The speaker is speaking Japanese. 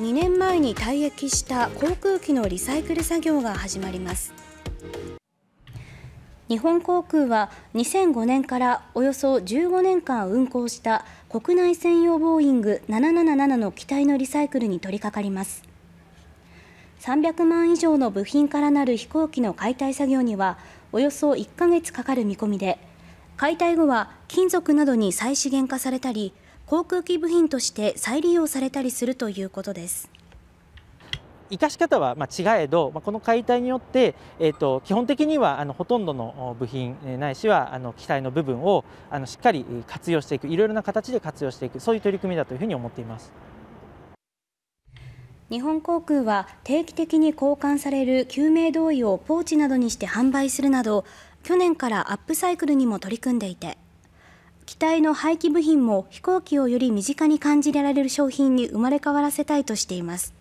2年前に退役した航空機のリサイクル作業が始まります日本航空は2005年からおよそ15年間運航した国内専用ボーイング777の機体のリサイクルに取り掛かります300万以上の部品からなる飛行機の解体作業にはおよそ1ヶ月かかる見込みで解体後は金属などに再資源化されたり航空機部品として再利用されたりするということです。生かし方はま違えど、まこの解体によって、えー、と基本的にはあのほとんどの部品ないしはあの機体の部分をあのしっかり活用していくいろいろな形で活用していくそういう取り組みだというふうに思っています。日本航空は定期的に交換される救命胴衣をポーチなどにして販売するなど去年からアップサイクルにも取り組んでいて機体の廃棄部品も飛行機をより身近に感じられる商品に生まれ変わらせたいとしています。